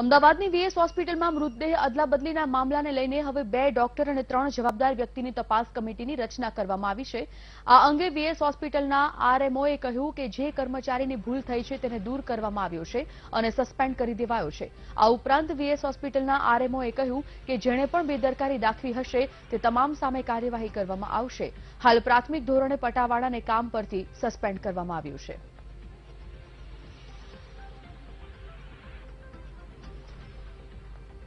અમદાવાદની વીએસ હોસ્પિટલમાં મૃતદેહ અદલાબદલીના મામલાને લઈને હવે બે ડોક્ટર અને ત્રણ જવાબદાર વ્યક્તિની તપાસ કમિટીની રચના કરવામાં આવી છે આ અંગે વીએસ હોસ્પિટલના આરએમઓએ કહ્યું કે જે કર્મચારીની ભૂલ થઈ છે તેને દૂર કરવામાં આવ્યો છે અને સસ્પેન્ડ કરી દેવાયો છે આ ઉપરાંત વીએસ હોસ્પિટલના આરએમઓએ કહ્યું કે જેણે પણ બેદરકારી દાખવી હશે તે તમામ સામે કાર્યવાહી કરવામાં આવશે હાલ પ્રાથમિક ધોરણે પટાવાળાને કામ પરથી સસ્પેન્ડ કરવામાં આવ્યું છે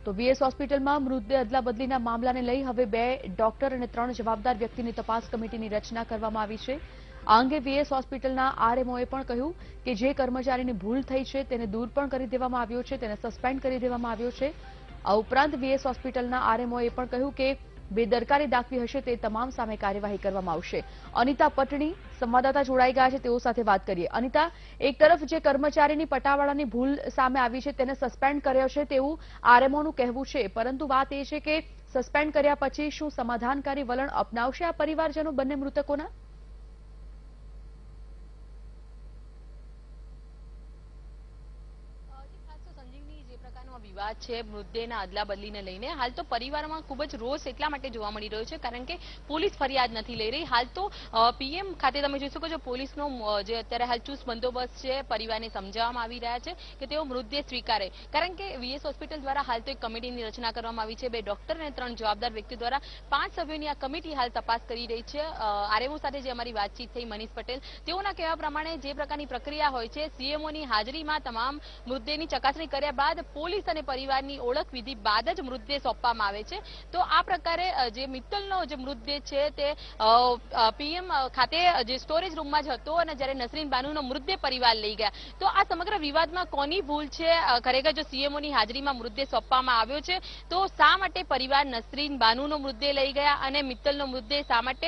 તો વીએસ હોસ્પિટલમાં મૃતદેહ અદલાબદલીના મામલાને લઈ હવે બે ડોક્ટર અને ત્રણ જવાબદાર વ્યક્તિની તપાસ કમિટીની રચના કરવામાં આવી છે આ અંગે વીએસ હોસ્પિટલના આરએમઓએ પણ કહ્યું કે જે કર્મચારીની ભૂલ થઈ છે તેને દૂર પણ કરી દેવામાં આવ્યો છે તેને સસ્પેન્ડ કરી દેવામાં આવ્યો છે આ ઉપરાંત વીએસ હોસ્પિટલના આરએમઓએ પણ કહ્યું કે બેદરકારી દાખવી હશે તે તમામ સામે કાર્યવાહી કરવામાં આવશે અનિતા પટણી સંવાદદાતા જોડાઈ ગયા છે તેઓ સાથે વાત કરીએ અનિતા એક તરફ જે કર્મચારીની પટાવાળાની ભૂલ સામે આવી છે તેને સસ્પેન્ડ કર્યો છે તેવું આરએમઓનું કહેવું છે પરંતુ વાત એ છે કે સસ્પેન્ડ કર્યા પછી શું સમાધાનકારી વલણ અપનાવશે આ પરિવારજનો બંને મૃતકોના વિવાદ છે મૃતદેહના અદલા બદલીને લઈને હાલ તો પરિવારમાં ખૂબ જ રોષ એટલા માટે જોવા મળી રહ્યો છે કારણ કે પોલીસ ફરિયાદ નથી લઈ રહી હાલ તો પીએમ ખાતે તમે જોઈ શકો છો પોલીસનો જે અત્યારે હાલ ચુસ્ત બંદોબસ્ત છે પરિવારને સમજાવવામાં આવી રહ્યા છે કે તેઓ મૃતદેહ સ્વીકારે કારણ કે વીએસ હોસ્પિટલ દ્વારા હાલ તો એક કમિટીની રચના કરવામાં આવી છે બે ડોક્ટર અને ત્રણ જવાબદાર વ્યક્તિ દ્વારા પાંચ સભ્યોની આ કમિટી હાલ તપાસ કરી રહી છે આરએમઓ સાથે જે અમારી વાતચીત થઈ મનીષ પટેલ તેઓના કહેવા પ્રમાણે જે પ્રકારની પ્રક્રિયા હોય છે સીએમઓની હાજરીમાં તમામ મૃતદેહની ચકાસણી કર્યા બાદ પોલીસ અને પરિવારની ઓળખ વિધિ બાદ જ મૃતદેહ સોંપવામાં આવે છે તો આ પ્રકારે જે મિત્તલનો જે મૃતદેહ છે તે પીએમ ખાતે જે સ્ટોરેજ રૂમમાં જ હતો અને જ્યારે નસરીન બાનુનો મૃતદેહ પરિવાર લઈ ગયા તો આ સમગ્ર વિવાદમાં કોની ભૂલ છે ખરેખર જો સીએમઓની હાજરીમાં મૃતદેહ સોંપવામાં આવ્યો છે તો શા માટે પરિવાર નસરીન બાનુનો મૃતદેહ લઈ ગયા અને મિત્તલનો મૃતદેહ શા માટે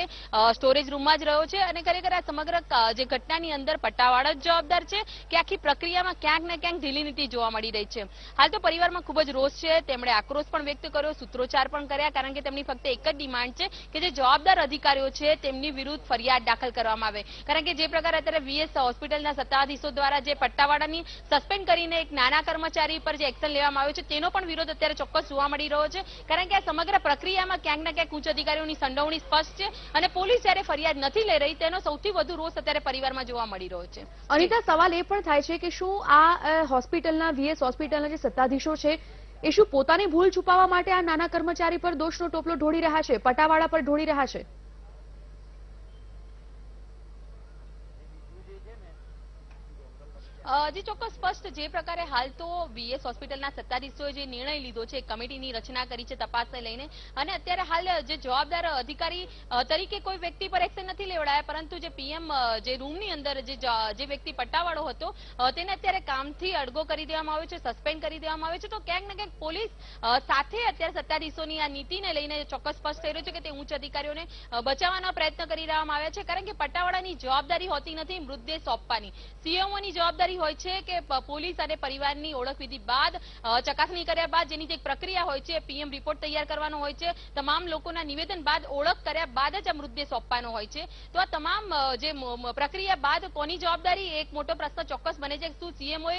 સ્ટોરેજ રૂમમાં જ રહ્યો છે અને ખરેખર આ સમગ્ર જે ઘટનાની અંદર પટ્ટાવાળા જ જવાબદાર છે કે આખી પ્રક્રિયામાં ક્યાંક ને ક્યાંક ઢીલી નીતિ જોવા મળી રહી છે હાલ તો પરિવારમાં ખૂબ જ રોષ છે તેમણે આક્રોશ પણ વ્યક્ત કર્યો સૂત્રોચ્ચાર પણ કર્યા કારણ કે તેમની ફક્ત એક જ ડિમાન્ડ છે કે જે જવાબદાર અધિકારીઓ છે તેમની વિરુદ્ધ ફરિયાદ દાખલ કરવામાં આવે કારણ કે જે પ્રકારે અત્યારે વીએસ હોસ્પિટલના સત્તાધીશો દ્વારા જે પટ્ટાવાળાની સસ્પેન્ડ કરીને એક નાના કર્મચારી પર જે એક્શન લેવામાં આવ્યો છે તેનો પણ વિરોધ અત્યારે ચોક્કસ જોવા મળી રહ્યો છે કારણ કે આ સમગ્ર પ્રક્રિયામાં ક્યાંક ના ક્યાંક ઉચ્ચ અધિકારીઓની સંડોવણી સ્પષ્ટ છે અને પોલીસ જયારે ફરિયાદ નથી લઈ રહી તેનો સૌથી વધુ રોષ અત્યારે પરિવારમાં જોવા મળી રહ્યો છે અનિતા સવાલ એ પણ થાય છે કે શું આ હોસ્પિટલના વીએસ હોસ્પિટલના જે સત્તાધીશો આદેશો છે એ શું પોતાની ભૂલ છુપાવવા માટે આ નાના કર્મચારી પર દોષનો ટોપલો ઢોળી રહ્યા છે પટાવાળા પર ઢોળી રહ્યા છે જે ચોક્કસ સ્પષ્ટ જે પ્રકારે હાલ તો વીએસ હોસ્પિટલના સત્તાધીશોએ જે નિર્ણય લીધો છે કમિટીની રચના કરી છે તપાસને લઈને અને અત્યારે હાલ જે જવાબદાર અધિકારી તરીકે કોઈ વ્યક્તિ પર એક્શન નથી લેવડાયા પરંતુ જે પીએમ જે રૂમની અંદર જે વ્યક્તિ પટ્ટાવાળો હતો તેને અત્યારે કામથી અડગો કરી દેવામાં આવ્યો છે સસ્પેન્ડ કરી દેવામાં આવ્યો છે તો ક્યાંક ને ક્યાંક પોલીસ સાથે અત્યારે સત્તાધીશોની આ નીતિને લઈને ચોક્કસ સ્પષ્ટ થઈ રહ્યો છે કે તે ઉચ્ચ અધિકારીઓને બચાવવાનો પ્રયત્ન કરી દેવામાં આવ્યા છે કારણ કે પટ્ટાવાળાની જવાબદારી હોતી નથી મૃતદેહ સોંપવાની સીએમઓની જવાબદારી કરી હોય છે કે પોલીસ અને પરિવારની ઓળખ બાદ ચકાસણી કર્યા બાદ જેની જે પ્રક્રિયા હોય છે પીએમ રિપોર્ટ તૈયાર કરવાનો હોય છે તમામ લોકોના નિવેદન બાદ ઓળખ કર્યા બાદ જ આ મૃતદેહ સોંપવાનો હોય છે તો આ તમામ જે પ્રક્રિયા બાદ કોની જવાબદારી એક મોટો પ્રશ્ન ચોક્કસ બને છે શું સીએમઓએ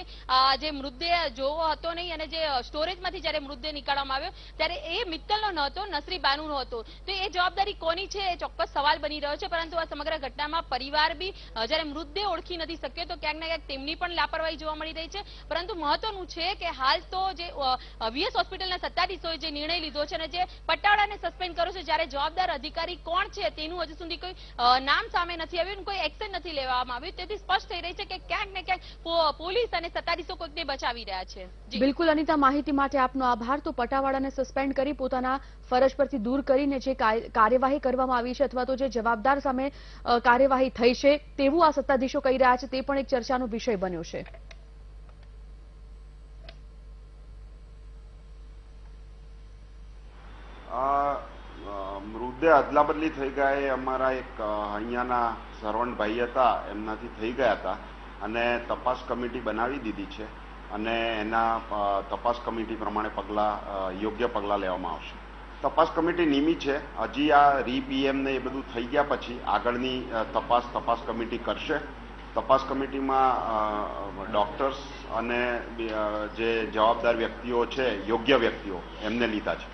જે મૃતદેહ જોવો હતો નહીં અને જે સ્ટોરેજમાંથી જયારે મૃતદેહ નીકાળવામાં આવ્યો ત્યારે એ મિત્તલનો ન હતો નસરી બાનુનો હતો તો એ જવાબદારી કોની છે એ ચોક્કસ સવાલ બની રહ્યો છે પરંતુ આ સમગ્ર ઘટનામાં પરિવાર બી જયારે મૃતદેહ ઓળખી નથી શક્યો તો ક્યાંક ના ક્યાંક તેમની પણ પણ લાપરવાહી જોવા મળી રહી છે પરંતુ મહત્વનું છે કે હાલ તો જે વીએસ હોસ્પિટલના સત્તાધીશોએ જે નિર્ણય લીધો છે અને જે પટાળાને સસ્પેન્ડ કર્યો છે જ્યારે જવાબદાર અધિકારી કોણ છે તેનું હજુ સુધી કોઈ નામ સામે નથી આવ્યું કોઈ એક્શન નથી લેવામાં આવ્યું તેથી સ્પષ્ટ થઈ રહી છે કે ક્યાંક ને ક્યાંક પોલીસ અને સત્તાધીશો કોઈકને બચાવી રહ્યા છે બિલકુલ અનિતા માહિતી માટે આપનો આભાર તો પટાવાળાને સસ્પેન્ડ કરી પોતાના ફરજ પરથી દૂર કરીને જે કાર્યવાહી કરવામાં આવી છે અથવા તો જે જવાબદાર સામે કાર્યવાહી થઈ છે તેવું આ સત્તાધીશો કહી રહ્યા છે તે પણ એક ચર્ચાનો વિષય બન્યો બન્યો છે મૃતદેહ અદલાબદલી થઈ ગયા એ અમારા એક અહીંયાના સરવણભાઈ હતા એમનાથી થઈ ગયા હતા અને તપાસ કમિટી બનાવી દીધી છે અને એના તપાસ કમિટી પ્રમાણે પગલાં યોગ્ય પગલા લેવામાં આવશે તપાસ કમિટી નિમિત છે હજી આ રીપીએમ ને એ બધું થઈ ગયા પછી આગળની તપાસ તપાસ કમિટી કરશે તપાસ કમિટીમાં ડોક્ટર્સ અને જે જવાબદાર વ્યક્તિઓ છે યોગ્ય વ્યક્તિઓ એમને લીધા છે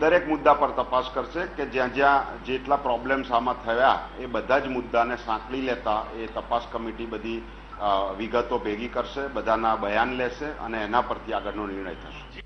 દરેક મુદ્દા પર તપાસ કરશે કે જ્યાં જ્યાં જેટલા પ્રોબ્લેમ્સ આમાં થયા એ બધા જ મુદ્દાને સાંકળી લેતા એ તપાસ કમિટી બધી વિગતો ભેગી કરશે બધાના બયાન લેશે અને એના પરથી આગળનો નિર્ણય થશે